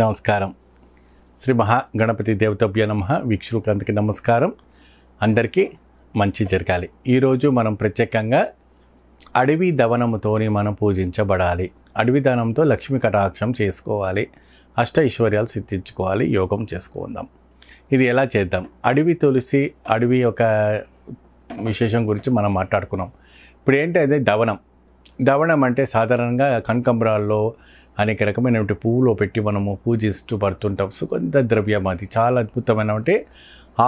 నమస్కారం శ్రీ మహాగణపతి దేవతభ్య నమ వీక్షకులందరికీ నమస్కారం అందరికీ మంచి జరగాలి ఈరోజు మనం ప్రత్యేకంగా అడవి దవనముతోని మనం పూజించబడాలి అడవి దవనంతో లక్ష్మి కటాక్షం చేసుకోవాలి అష్ట ఐశ్వర్యాలు సిద్ధించుకోవాలి యోగం చేసుకుందాం ఇది ఎలా చేద్దాం అడవి తులసి అడవి యొక్క విశేషం గురించి మనం మాట్లాడుకున్నాం ఇప్పుడు ఏంటి అది దవనం దవనం అంటే సాధారణంగా కనకంబరాల్లో అనేక రకమైనటువంటి పువ్వులో పెట్టి మనము పూజిస్తూ పడుతుంటాం సుగంధ ద్రవ్యం అది చాలా అద్భుతమైన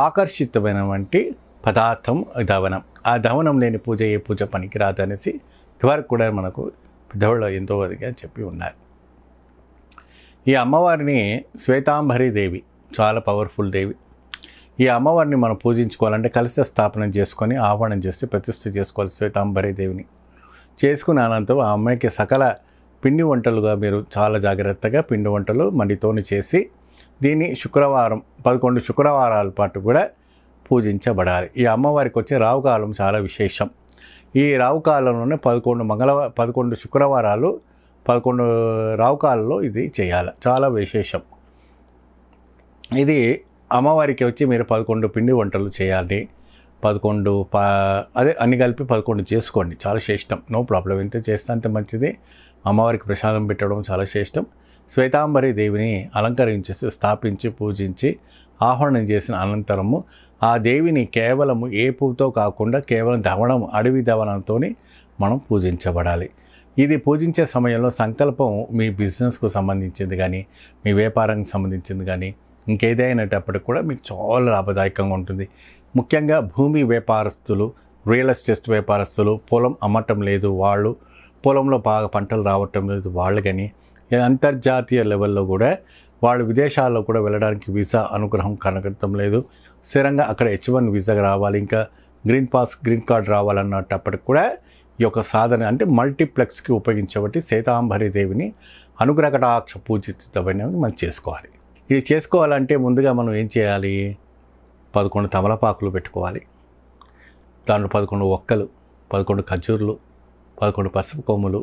ఆకర్షితమైనటువంటి పదార్థం దవనం ఆ దవనం లేని పూజ ఏ పూజ పనికి రాదనేసి ఇదివరకు కూడా మనకు పెద్దవాళ్ళు ఎంతో అదిగా చెప్పి ఉన్నారు ఈ అమ్మవారిని శ్వేతాంబరి దేవి చాలా పవర్ఫుల్ దేవి ఈ అమ్మవారిని మనం పూజించుకోవాలంటే కలిసి స్థాపన చేసుకొని ఆహ్వానం చేసి ప్రతిష్ఠ చేసుకోవాల్సి దేవిని చేసుకున్న అనంతరం ఆ అమ్మాయికి సకల పిండి వంటలుగా మీరు చాలా జాగ్రత్తగా పిండి వంటలు మనతోని చేసి దీన్ని శుక్రవారం పదకొండు శుక్రవారాల పాటు కూడా పూజించబడాలి ఈ అమ్మవారికి వచ్చే రావుకాలం చాలా విశేషం ఈ రావుకాలంలోనే పదకొండు మంగళవారం పదకొండు శుక్రవారాలు పదకొండు రావుకాలలో ఇది చేయాలి చాలా విశేషం ఇది అమ్మవారికి వచ్చి మీరు పదకొండు పిండి వంటలు చేయాలి పదకొండు పా అదే అన్ని కలిపి పదకొండు చేసుకోండి చాలా శ్రేష్టం నో ప్రాబ్లం ఎంత చేస్తే అంత మంచిది అమ్మవారికి ప్రసాదం పెట్టడం చాలా శ్రేష్టం శ్వేతాంబరి దేవిని అలంకరించేసి స్థాపించి పూజించి ఆహ్వానం చేసిన అనంతరము ఆ దేవిని కేవలము ఏ పువ్వుతో కాకుండా కేవలం దవనం అడవి దవనంతో మనం పూజించబడాలి ఇది పూజించే సమయంలో సంకల్పం మీ బిజినెస్కు సంబంధించింది కానీ మీ వ్యాపారానికి సంబంధించింది కానీ అయినటప్పటికి కూడా మీకు చాలా లాభదాయకంగా ఉంటుంది ముఖ్యంగా భూమి వ్యాపారస్తులు రియల్ ఎస్టేట్ వ్యాపారస్తులు పొలం అమ్మటం లేదు వాళ్ళు పొలంలో బాగా పంటలు రావటం లేదు వాళ్ళు కానీ అంతర్జాతీయ లెవెల్లో కూడా వాళ్ళు విదేశాల్లో కూడా వెళ్ళడానికి వీసా అనుగ్రహం కనగడటం లేదు స్థిరంగా అక్కడ హెచ్ వన్ వీసా రావాలి ఇంకా గ్రీన్ పాస్ గ్రీన్ కార్డ్ రావాలన్నప్పటికి కూడా ఈ యొక్క సాధన అంటే మల్టీప్లెక్స్కి ఉపయోగించబట్టి సీతాంబరి దేవిని అనుగ్రహటాక్ష పూజితమైన మనం చేసుకోవాలి ఇది చేసుకోవాలంటే ముందుగా మనం ఏం చేయాలి పదకొండు తమలపాకులు పెట్టుకోవాలి దాంట్లో పదకొండు ఒక్కలు పదకొండు ఖజూర్లు పదకొండు పసుపు కొమ్ములు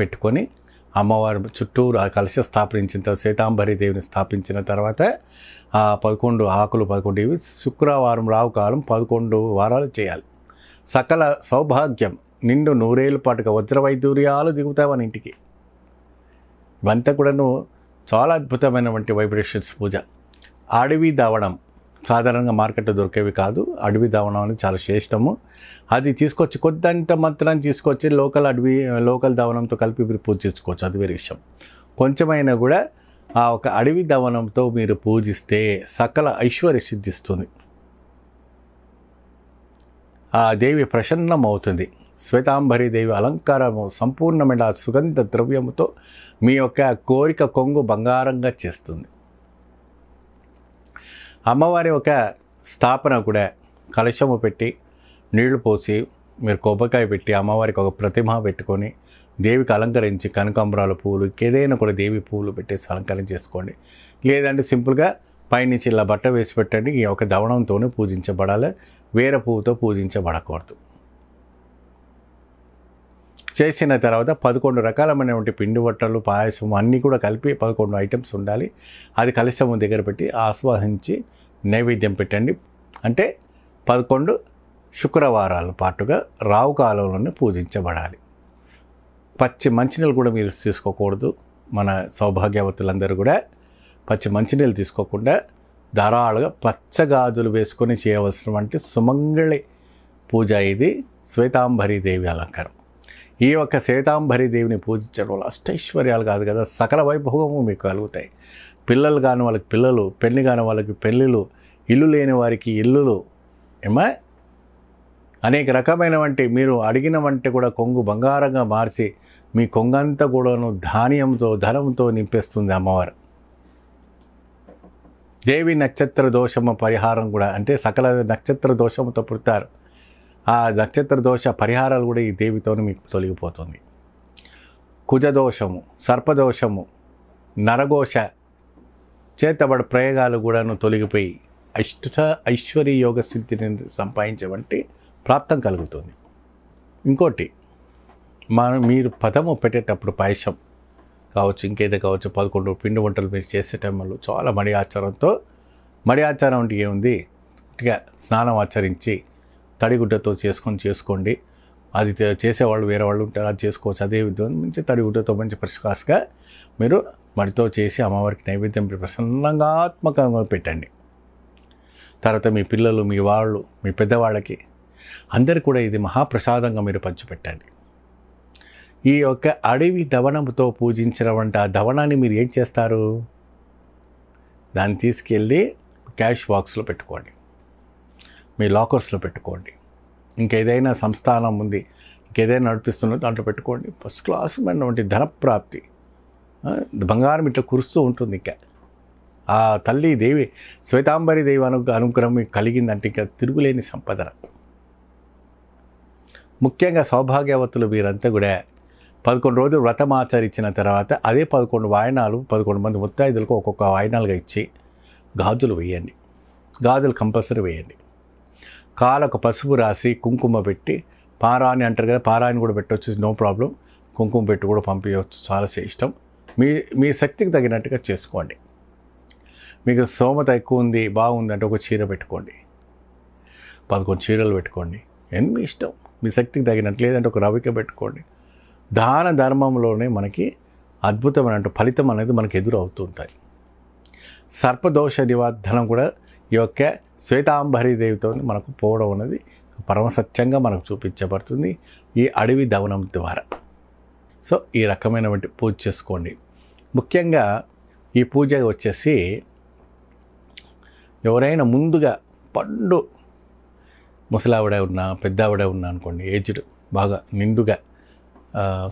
పెట్టుకొని అమ్మవారి చుట్టూ కలశ స్థాపించిన తర్వాత సీతాంబరి దేవిని స్థాపించిన తర్వాత ఆ పదకొండు ఆకులు పదకొండు ఇవి శుక్రవారం రావు కాలం పదకొండు వారాలు చేయాలి సకల సౌభాగ్యం నిండు నూరేళ్ళ పాటుగా వజ్రవైదూర్యాలు దిగుతావని ఇంటికి ఇవంతా కూడాను చాలా అద్భుతమైనటువంటి వైబ్రేషన్స్ పూజ అడవి దావడం సాధారణంగా మార్కెట్లో దొరికేవి కాదు అడవి దావడం అనేది చాలా శ్రేష్టము అది తీసుకొచ్చి కొద్దింట మాత్రం తీసుకొచ్చి లోకల్ అడవి లోకల్ దావనంతో కలిపి మీరు పూజించుకోవచ్చు అది వేరే విషయం కొంచెమైనా కూడా ఆ ఒక అడవి దవనంతో మీరు పూజిస్తే సకల ఐశ్వర్య సిద్ధిస్తుంది ఆ దేవి ప్రసన్నమవుతుంది శ్వేతాంబరీదేవి అలంకారము సంపూర్ణమైన సుగంధ ద్రవ్యముతో మీ యొక్క కోరిక కొంగు బంగారంగా చేస్తుంది అమ్మవారి ఒక స్థాపన కూడా కలశము పెట్టి నీళ్లు పోసి మీరు కొబ్బరికాయ పెట్టి అమ్మవారికి ఒక ప్రతిమ పెట్టుకొని దేవికి అలంకరించి కనకాంబరాల పూలు ఏదైనా కూడా దేవి పూలు పెట్టేసి అలంకరణ చేసుకోండి లేదంటే సింపుల్గా పైనుంచి ఇలా బట్ట వేసి పెట్టండి ఈ యొక్క దవణంతోనే పూజించబడాలి వేరే పువ్వుతో పూజించబడకూడదు చేసిన తర్వాత పదకొండు రకాలమైనటువంటి పిండి బట్టలు పాయసం అన్నీ కూడా కలిపి పదకొండు ఐటమ్స్ ఉండాలి అది కలిసము దగ్గర పెట్టి ఆస్వాదించి నైవేద్యం పెట్టండి అంటే పదకొండు శుక్రవారాల పాటుగా రావు కాలంలోనే పూజించబడాలి పచ్చి మంచినీళ్ళు కూడా మీరు తీసుకోకూడదు మన సౌభాగ్యవతులందరూ కూడా పచ్చి మంచినీళ్ళు తీసుకోకుండా ధారాళుగా పచ్చగాజులు వేసుకొని చేయవలసినటువంటి సుమంగళి పూజ ఇది శ్వేతాంబరి దేవి అలంకారం ఈ యొక్క శ్వేతాంబరి దేవిని పూజించడం వల్ల అష్టైశ్వర్యాలు కాదు కదా సకల వైభవము మీకు కలుగుతాయి పిల్లలు కాని వాళ్ళకి పిల్లలు పెళ్లి కాని వాళ్ళకి పెళ్ళిళ్ళు ఇల్లు లేని వారికి ఇల్లులు ఏమా అనేక రకమైనవంటి మీరు అడిగిన వంటి కూడా కొంగు బంగారంగా మార్చి మీ కొంగంతా కూడాను ధాన్యంతో ధనంతో నింపేస్తుంది అమ్మవారు దేవి నక్షత్ర దోషము పరిహారం కూడా అంటే సకల నక్షత్ర దోషముతో పుడతారు ఆ నక్షత్ర దోష పరిహారాలు కూడా ఈ దేవితో మీకు తొలగిపోతుంది కుజదోషము సర్పదోషము నరఘోష చేతబడి ప్రయోగాలు కూడాను తొలగిపోయి అష్ట ఐశ్వర్య యోగ స్థితిని సంపాదించమంటే ప్రాప్తం కలుగుతుంది ఇంకోటి మన మీరు పదము పెట్టేటప్పుడు పాయసం కావచ్చు ఇంకేదో కావచ్చు పదకొండు పిండి వంటలు మీరు చేసే టైంలో చాలా మడి ఆచారంతో మడి ఆచారం అంటే ఏముంది స్నానం ఆచరించి తడిగుడ్డతో చేసుకొని చేసుకోండి అది చేసేవాళ్ళు వేరే వాళ్ళు ఉంటారు అది చేసుకోవచ్చు అదే విధంగా మంచి తడిగుడ్డతో మంచి పరిష్కాస్గా మీరు మడితో చేసి అమ్మవారికి నైవేద్యం ప్రసన్నంగాత్మకంగా పెట్టండి తర్వాత మీ పిల్లలు మీ వాళ్ళు మీ పెద్దవాళ్ళకి అందరు కూడా ఇది మహాప్రసాదంగా మీరు పంచిపెట్టండి ఈ యొక్క అడవి దవనముతో పూజించిన వంట దవనాన్ని మీరు ఏం చేస్తారు దాన్ని తీసుకెళ్ళి క్యాష్ బాక్స్లో పెట్టుకోండి మీ లాకర్స్లో పెట్టుకోండి ఇంకేదైనా సంస్థానం ఉంది ఇంకేదైనా నడిపిస్తున్నది దాంట్లో పెట్టుకోండి ఫస్ట్ క్లాస్ మనటువంటి ధనప్రాప్తి బంగారం ఇట్లా కురుస్తూ ఉంటుంది ఇంకా ఆ తల్లి దేవి శ్వేతాంబరి దేవి అను అనుగ్రహం మీకు కలిగిందంటే ఇంకా తిరుగులేని సంపదన ముఖ్యంగా సౌభాగ్యవతులు వీరంతా కూడా పదకొండు రోజులు వ్రతం ఆచరించిన తర్వాత అదే పదకొండు వాయనాలు పదకొండు మంది ముత్తాయిదులకు ఒక్కొక్క వాయనాలుగా ఇచ్చి గాజులు వేయండి గాజులు కంపల్సరీ వేయండి కాలకు పసుపు రాసి కుంకుమ పెట్టి పారాని అంటారు కదా పారాని కూడా పెట్టవచ్చు నో ప్రాబ్లం కుంకుమ పెట్టి కూడా పంపించవచ్చు చాలా ఇష్టం మీ మీ శక్తికి తగినట్టుగా చేసుకోండి మీకు సోమత ఎక్కువ ఉంది బాగుంది అంటే ఒక చీర పెట్టుకోండి పదకొండు చీరలు పెట్టుకోండి ఎన్ని ఇష్టం మీ శక్తికి తగినట్టు లేదంటే ఒక రవిక పెట్టుకోండి దాన ధర్మంలోనే మనకి అద్భుతమైన ఫలితం అనేది మనకు ఎదురవుతుంటాయి సర్పదోష నివార్ధనం కూడా ఈ యొక్క శ్వేతాంబరీదేవితో మనకు పోవడం అన్నది పరమసత్యంగా మనకు చూపించబడుతుంది ఈ అడవి దవనం ద్వారా సో ఈ రకమైనటువంటి పూజ చేసుకోండి ముఖ్యంగా ఈ పూజ వచ్చేసి ఎవరైనా ముందుగా పండు ముసలావిడ ఉన్నా పెద్దావిడ ఉన్నా అనుకోండి ఏజ్డ్ బాగా నిండుగా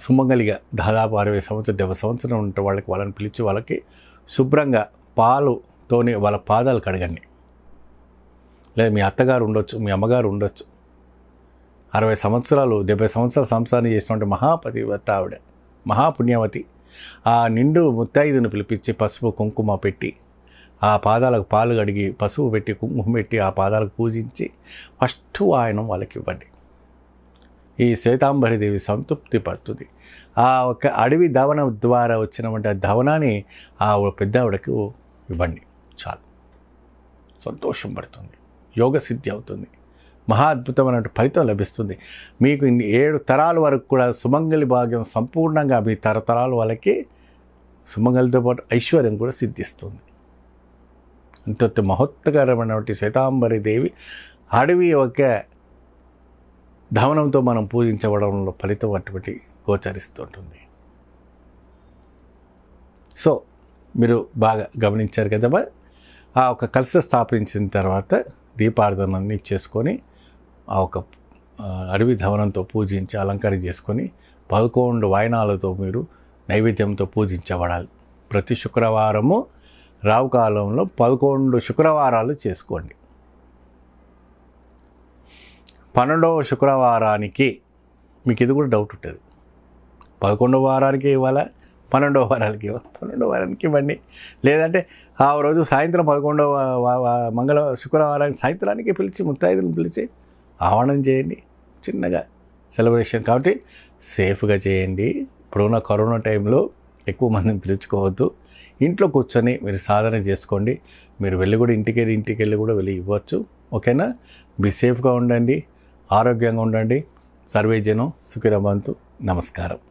సుమంగలిగా దాదాపు అరవై సంవత్సరం డెబ్బై సంవత్సరం ఉంటే వాళ్ళకి వాళ్ళని పిలిచి వాళ్ళకి శుభ్రంగా పాలుతోనే వాళ్ళ పాదాలు కడగండి లేదు మీ అత్తగారు ఉండొచ్చు మీ అమ్మగారు ఉండొచ్చు అరవై సంవత్సరాలు డెబ్బై సంవత్సరాల సంసారం చేసినటువంటి మహాపతివత ఆవిడ మహాపుణ్యవతి ఆ నిండు ముత్తైదును పిలిపించి పసుపు కుంకుమ పెట్టి ఆ పాదాలకు పాలు కడిగి పసుపు పెట్టి కుంకుమ పెట్టి ఆ పాదాలకు పూజించి ఫస్ట్ ఆయన వాళ్ళకి ఇవ్వండి ఈ శ్వేతాంబరిదేవి సంతృప్తి పడుతుంది ఆ ఒక అడవి దవన ద్వారా వచ్చినటువంటి ఆ ధవనాన్ని ఆ పెద్ద ఇవ్వండి చాలు సంతోషం పడుతుంది యోగసిద్ధి అవుతుంది మహా అద్భుతమైనటువంటి ఫలితం లభిస్తుంది మీకు ఏడు తరాల వరకు కూడా సుమంగలి భాగ్యం సంపూర్ణంగా మీ తరతరాల వాళ్ళకి సుమంగలితో పాటు ఐశ్వర్యం కూడా సిద్ధిస్తుంది అంత మహోత్తకరమైనటువంటి శ్వేతాంబరి దేవి అడవి యొక్క ధవనంతో మనం పూజించబడంలో ఫలితం అటువంటి గోచరిస్తుంటుంది సో మీరు బాగా గమనించారు కదా ఆ ఒక కలస స్థాపించిన తర్వాత దీపార్థనన్నీ చేసుకొని ఆ ఒక అడవి ధవనంతో పూజించి అలంకారం చేసుకొని పదకొండు వాయనాలతో మీరు నైవేద్యంతో పూజించబడాలి ప్రతి శుక్రవారము రావు కాలంలో పదకొండు శుక్రవారాలు చేసుకోండి పన్నెండవ శుక్రవారానికి మీకు ఇది కూడా డౌట్ ఉంటుంది పదకొండవ వారానికి ఇవ్వాలా పన్నెండో వారానికి పన్నెండో వారానికి ఇవ్వండి లేదంటే ఆ రోజు సాయంత్రం పదకొండవ మంగళ శుక్రవారానికి సాయంత్రానికి పిలిచి ముత్తాయిదులను పిలిచి ఆవరణం చేయండి చిన్నగా సెలబ్రేషన్ కాబట్టి సేఫ్గా చేయండి ఇప్పుడున్న కరోనా టైంలో ఎక్కువ మందిని పిలుచుకోవద్దు ఇంట్లో కూర్చొని మీరు సాధన చేసుకోండి మీరు వెళ్ళి కూడా ఇంటికి వెళ్ళి ఇంటికి వెళ్ళి కూడా వెళ్ళి ఇవ్వచ్చు ఓకేనా మీ సేఫ్గా ఉండండి ఆరోగ్యంగా ఉండండి సర్వేజనం సుఖిరబంతు నమస్కారం